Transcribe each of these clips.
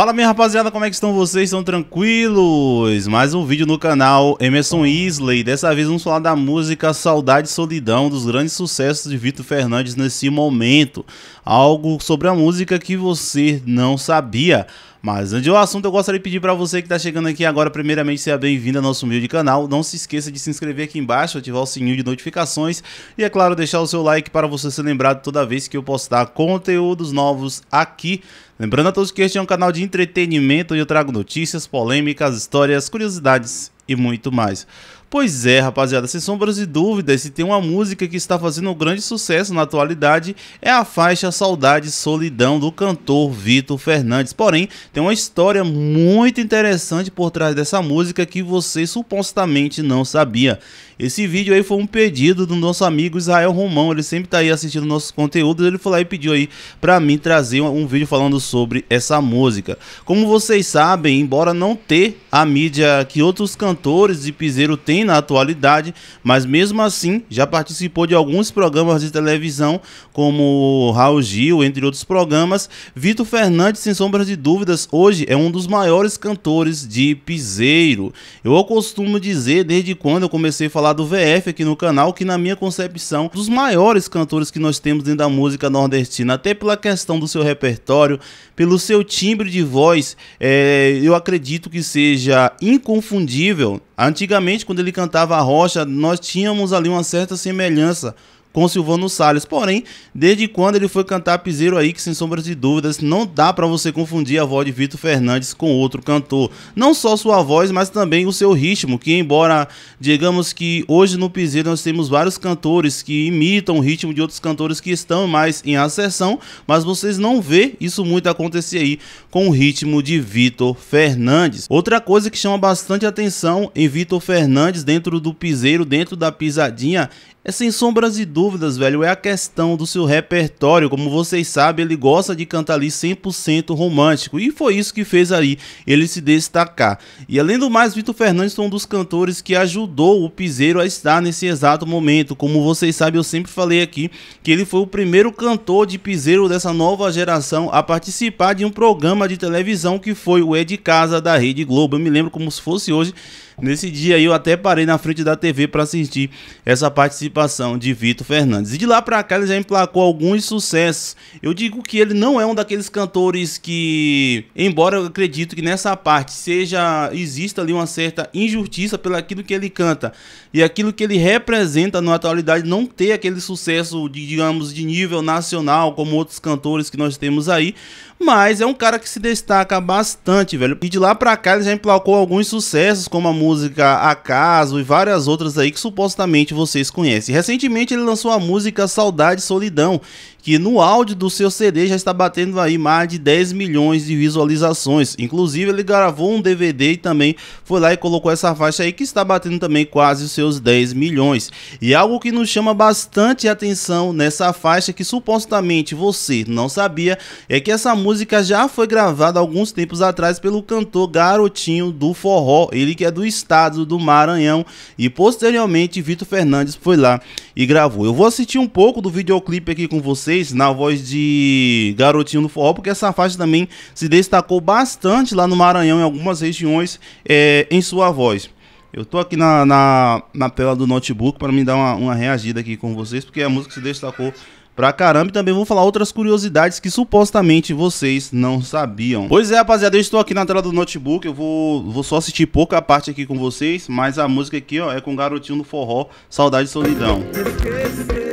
Fala minha rapaziada, como é que estão vocês? Estão tranquilos? Mais um vídeo no canal Emerson Isley. Dessa vez vamos falar da música Saudade e Solidão, dos grandes sucessos de Vitor Fernandes nesse momento. Algo sobre a música que você não sabia. Mas antes do assunto, eu gostaria de pedir para você que está chegando aqui agora, primeiramente, seja bem-vindo ao nosso humilde canal. Não se esqueça de se inscrever aqui embaixo, ativar o sininho de notificações e, é claro, deixar o seu like para você ser lembrado toda vez que eu postar conteúdos novos aqui. Lembrando a todos que este é um canal de entretenimento onde eu trago notícias, polêmicas, histórias, curiosidades e muito mais. Pois é, rapaziada, sem sombras de dúvidas, se tem uma música que está fazendo um grande sucesso na atualidade, é a faixa Saudade Solidão do cantor Vitor Fernandes. Porém, tem uma história muito interessante por trás dessa música que você supostamente não sabia. Esse vídeo aí foi um pedido do nosso amigo Israel Romão, ele sempre está aí assistindo nossos conteúdos, ele foi lá e pediu aí para mim trazer um vídeo falando sobre essa música. Como vocês sabem, embora não ter a mídia que outros cantores de piseiro têm, na atualidade, mas mesmo assim já participou de alguns programas de televisão, como Raul Gil, entre outros programas. Vitor Fernandes, sem sombras de dúvidas, hoje é um dos maiores cantores de piseiro. Eu costumo dizer, desde quando eu comecei a falar do VF aqui no canal, que na minha concepção, dos maiores cantores que nós temos dentro da música nordestina, até pela questão do seu repertório, pelo seu timbre de voz, é, eu acredito que seja inconfundível Antigamente, quando ele cantava a rocha, nós tínhamos ali uma certa semelhança com Silvano Salles. Porém, desde quando ele foi cantar piseiro aí, que sem sombras de dúvidas, não dá para você confundir a voz de Vitor Fernandes com outro cantor. Não só sua voz, mas também o seu ritmo, que embora digamos que hoje no piseiro nós temos vários cantores que imitam o ritmo de outros cantores que estão mais em acessão, mas vocês não vê isso muito acontecer aí com o ritmo de Vitor Fernandes. Outra coisa que chama bastante atenção em Vitor Fernandes dentro do piseiro, dentro da pisadinha, é sem sombras e dúvidas, velho, é a questão do seu repertório. Como vocês sabem, ele gosta de cantar ali 100% romântico. E foi isso que fez ali ele se destacar. E além do mais, Vitor Fernandes foi um dos cantores que ajudou o Piseiro a estar nesse exato momento. Como vocês sabem, eu sempre falei aqui que ele foi o primeiro cantor de Piseiro dessa nova geração a participar de um programa de televisão que foi o É de Casa da Rede Globo. Eu me lembro como se fosse hoje. Nesse dia aí eu até parei na frente da TV para assistir essa participação participação de Vitor Fernandes. E de lá para cá ele já emplacou alguns sucessos. Eu digo que ele não é um daqueles cantores que, embora eu acredito que nessa parte seja exista ali uma certa injustiça pelo aquilo que ele canta e aquilo que ele representa na atualidade não ter aquele sucesso de, digamos de nível nacional como outros cantores que nós temos aí, mas é um cara que se destaca bastante, velho. E de lá para cá ele já emplacou alguns sucessos como a música Acaso e várias outras aí que supostamente vocês conhecem. Fluminense. Recentemente ele lançou a música Saudade e Solidão, que no áudio do seu CD já está batendo aí mais de 10 milhões de visualizações. Inclusive ele gravou um DVD e também foi lá e colocou essa faixa aí que está batendo também quase os seus 10 milhões. E algo que nos chama bastante atenção nessa faixa que supostamente você não sabia é que essa música já foi gravada alguns tempos atrás pelo cantor Garotinho do Forró, ele que é do estado do Maranhão e posteriormente Vitor Fernandes foi lá e gravou. Eu vou assistir um pouco do videoclipe aqui com vocês na voz de Garotinho do Forró, porque essa faixa também se destacou bastante lá no Maranhão, em algumas regiões, é, em sua voz. Eu tô aqui na, na, na tela do notebook para me dar uma, uma reagida aqui com vocês, porque a música se destacou pra caramba e também vou falar outras curiosidades que supostamente vocês não sabiam. Pois é, rapaziada, eu estou aqui na tela do notebook, eu vou, vou só assistir pouca parte aqui com vocês, mas a música aqui, ó, é com Garotinho no Forró, Saudade e Solidão. Esqueci.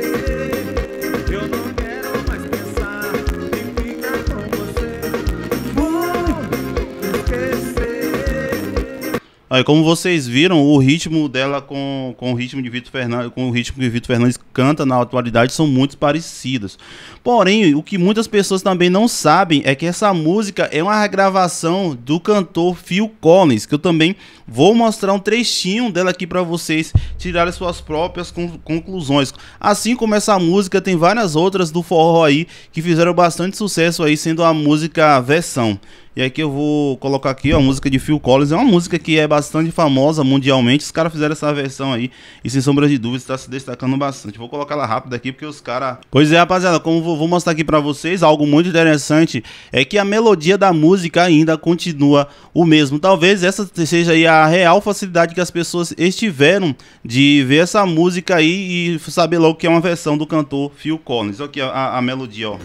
Aí, como vocês viram, o ritmo dela com, com o ritmo de Vitor Fernandes, com o ritmo que Vitor Fernandes canta na atualidade são muito parecidas. Porém, o que muitas pessoas também não sabem é que essa música é uma regravação do cantor Phil Collins, que eu também vou mostrar um trechinho dela aqui para vocês tirarem suas próprias conclusões. Assim como essa música, tem várias outras do forró aí que fizeram bastante sucesso aí, sendo a música versão. E aqui eu vou colocar aqui ó, a música de Phil Collins. É uma música que é bastante famosa mundialmente. Os caras fizeram essa versão aí e sem sombra de dúvidas está se destacando bastante. Vou colocar ela rápida aqui porque os caras. Pois é, rapaziada, como vou, vou mostrar aqui para vocês, algo muito interessante é que a melodia da música ainda continua o mesmo. Talvez essa seja a real facilidade que as pessoas estiveram de ver essa música aí e saber logo que é uma versão do cantor Phil Collins. Olha aqui a, a melodia, ó.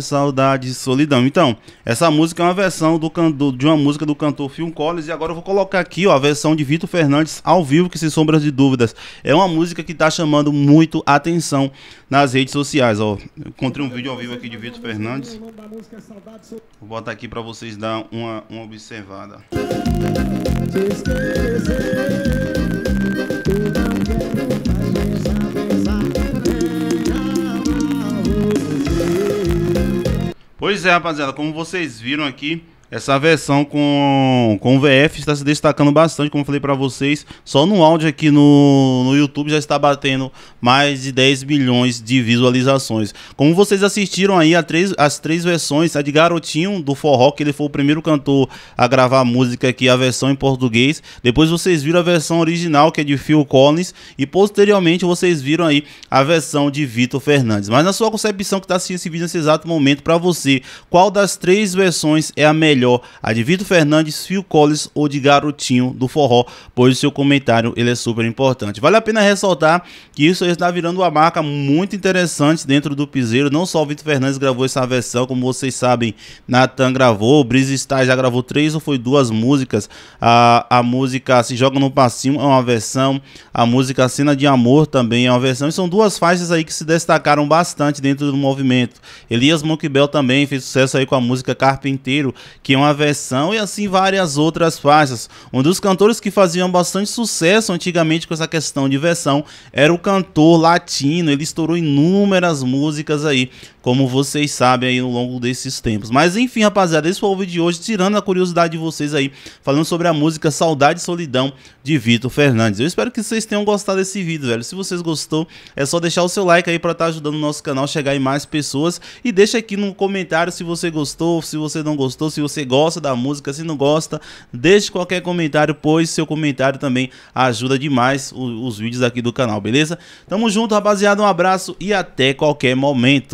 Saudade e Solidão. Então, essa música é uma versão do, do, de uma música do cantor Phil Collins. E agora eu vou colocar aqui ó, a versão de Vitor Fernandes ao vivo, que se sombras de dúvidas. É uma música que está chamando muito atenção nas redes sociais. Ó. encontrei um vídeo ao vivo aqui de Vitor Fernandes. Vou botar aqui para vocês dar uma, uma observada. Te esquecer. Pois é, rapaziada, como vocês viram aqui, essa versão com, com VF está se destacando bastante, como falei para vocês. Só no áudio aqui no, no YouTube já está batendo mais de 10 milhões de visualizações. Como vocês assistiram aí a três, as três versões, a de Garotinho do Forró, que ele foi o primeiro cantor a gravar a música aqui, a versão em português. Depois vocês viram a versão original, que é de Phil Collins. E posteriormente vocês viram aí a versão de Vitor Fernandes. Mas na sua concepção que está assistindo esse vídeo nesse exato momento, para você, qual das três versões é a melhor? melhor a de Vitor Fernandes, Phil Collins ou de Garotinho do Forró, pois o seu comentário ele é super importante. Vale a pena ressaltar que isso está virando uma marca muito interessante dentro do piseiro, não só o Vitor Fernandes gravou essa versão, como vocês sabem, Nathan gravou, o Brise Style já gravou três ou foi duas músicas, a, a música Se Joga no Passinho é uma versão, a música Cena de Amor também é uma versão, e são duas faixas aí que se destacaram bastante dentro do movimento. Elias Monkbell também fez sucesso aí com a música Carpinteiro, que que é uma versão, e assim várias outras faixas. Um dos cantores que faziam bastante sucesso antigamente com essa questão de versão era o cantor latino, ele estourou inúmeras músicas aí como vocês sabem aí ao longo desses tempos. Mas enfim, rapaziada, esse foi o vídeo de hoje, tirando a curiosidade de vocês aí, falando sobre a música Saudade e Solidão de Vitor Fernandes. Eu espero que vocês tenham gostado desse vídeo, velho. Se vocês gostou, é só deixar o seu like aí para estar tá ajudando o nosso canal a chegar em mais pessoas e deixa aqui no comentário se você gostou, se você não gostou, se você gosta da música, se não gosta, deixe qualquer comentário, pois seu comentário também ajuda demais os, os vídeos aqui do canal, beleza? Tamo junto, rapaziada, um abraço e até qualquer momento.